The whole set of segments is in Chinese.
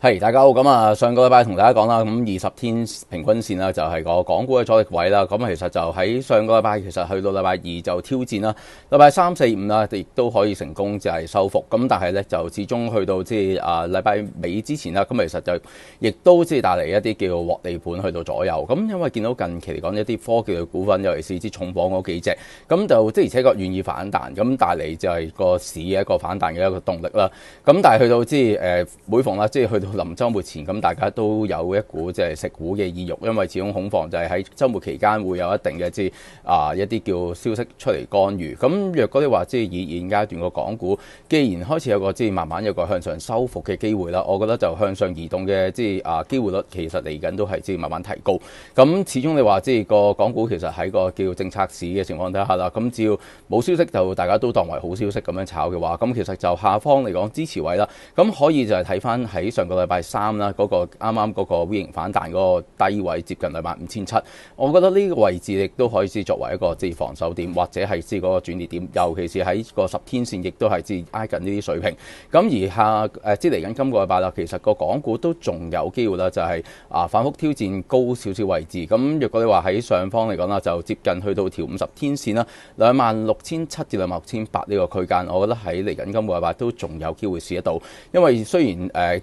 系大家好，咁啊上个礼拜同大家讲啦，咁二十天平均线啦就系个港股嘅阻力位啦。咁其实就喺上个礼拜，其实去到礼拜二就挑战啦，礼拜三四五啦亦都可以成功就系收复。咁但系咧就始终去到即系啊礼拜尾之前啦，咁其实就亦都即系带嚟一啲叫获利盘去到左右。咁因为见到近期嚟讲一啲科技嘅股份，尤其是啲重磅嗰几只，咁就即系而且个愿意反弹，咁带嚟就系个市嘅一个反弹嘅一个动力啦。咁但系去到即系诶每逢啦，即系去到。臨週末前，咁大家都有一股即係食股嘅意欲，因為始終恐慌就係喺週末期間會有一定嘅即係啊一啲叫消息出嚟干預。咁若果你話即係以現階段個港股，既然開始有個即係慢慢有個向上收復嘅機會啦，我覺得就向上移動嘅即係啊機會率其實嚟緊都係即係慢慢提高。咁始終你話即係個港股其實喺個叫政策市嘅情況底下啦，咁只要冇消息就大家都當為好消息咁樣炒嘅話，咁其實就下方嚟講支持位啦，咁可以就係睇翻喺上個。禮拜三啦，嗰個啱啱嗰個 V 型反彈嗰個低位接近兩萬五千七，我覺得呢個位置亦都可以作為一個即係防守點，或者係知嗰個轉跌點，尤其是喺個十天線亦都係至挨近呢啲水平。咁而下誒，即嚟緊今個禮拜啦，其實個港股都仲有機會啦，就係啊反覆挑戰高少少位置。咁若果你話喺上方嚟講啦，就接近去到條五十天線啦，兩萬六千七至兩萬六千八呢個區間，我覺得喺嚟緊今個禮拜都仲有機會試得到，因為雖然誒。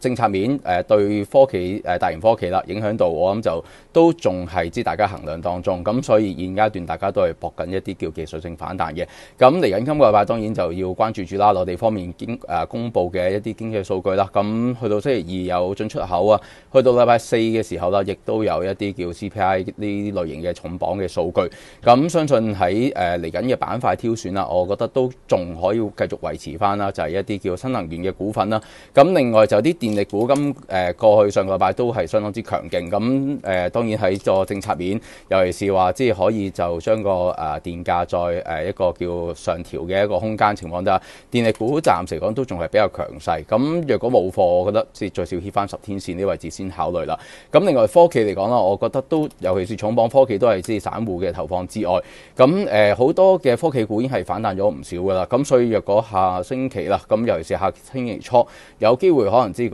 政策面誒對科技誒大型科技啦影響度，我諗就都仲係知大家衡量當中，咁所以現階段大家都係搏緊一啲叫技術性反彈嘅。咁嚟緊今個禮拜當然就要關注住啦，內地方面經誒公布嘅一啲經濟數據啦。咁去到星期二有進出口啊，去到禮拜四嘅時候啦，亦都有一啲叫 CPI 呢類型嘅重磅嘅數據。咁相信喺誒嚟緊嘅板塊挑選啦，我覺得都仲可以繼續維持翻啦，就係一啲叫新能源嘅股份啦。咁另外就啲電。电力股咁誒過去上個拜都係相當之強勁，咁誒當然喺個政策面，尤其是話即係可以就將個誒電價再誒一個叫上調嘅一個空間情況之下，電力股暫時講都仲係比較強勢。咁若果冇貨，我覺得即係最少歇翻十天線呢位置先考慮啦。咁另外科技嚟講啦，我覺得都尤其是重磅科技都係即係散户嘅投放之外，咁誒好多嘅科技股已經係反彈咗唔少噶啦。咁所以若果下星期啦，咁尤其是下星期初有機會可能即